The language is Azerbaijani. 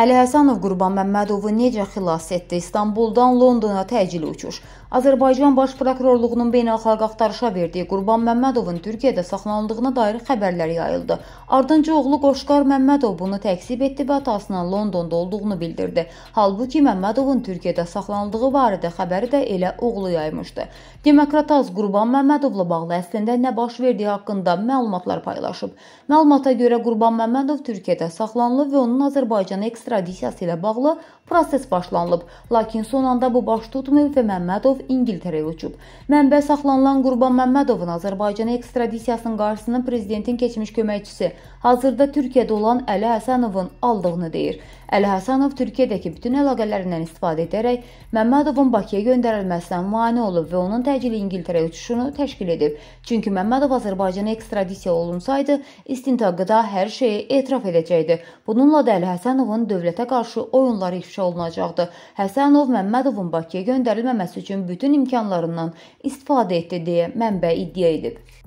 Əli Həsənov Qurban Məmmədov'u necə xilas etdi? İstanbuldan Londona təcili uçuş. Azərbaycan Baş Prokurorluğunun beynəlxalq axtarışa verdiyi Qurban Məmmədovun Türkiyədə saxlanıldığına dair xəbərlər yayıldı. Ardınca oğlu Qoşqar Məmmədov bunu təksib etdi və atasının Londonda olduğunu bildirdi. Halbuki Məmmədovun Türkiyədə saxlanıldığı barədə xəbəri də elə oğlu yaymışdı. Demokrataz Qurban Məmmədovla bağlı əslində nə baş verdiyi haqqında məlumatlar paylaşıb. Məlumata görə Qurban Məmmədov Türkiyədə saxlanılıb və onun Azərbaycana ekstradisiyası ilə bağlı proses başlanılıb. Lakin son anda bu baş tutmayıb və Məmmədov Məhəmmədov İngiltərəyə uçub. Mənbə saxlanılan Qurban Məmmədovun Azərbaycana ekstradisiyasının qarşısını prezidentin keçmiş köməkçisi, hazırda Türkiyədə olan Əli Həsənovun aldığını deyir. Əli Həsənov Türkiyədəki bütün əlaqələrindən istifadə edərək Məmmədovun Bakıya göndərilməsinə mane olub və onun təcili İngiltərəyə uçuşunu təşkil edib. Çünki Məmmədov Azərbaycana ekstradisiya olunsaydı, istintaqda hər şeyi etiraf edəcəkdi. Bununla da Əli Həsənovun dövlətə qarşı oyunları ifşa olunacaqdı. Həsənov Məmmədovun Bakıya göndərilməməsi üçün bütün imkanlarından istifadə etdi deyə mənbə iddia edib.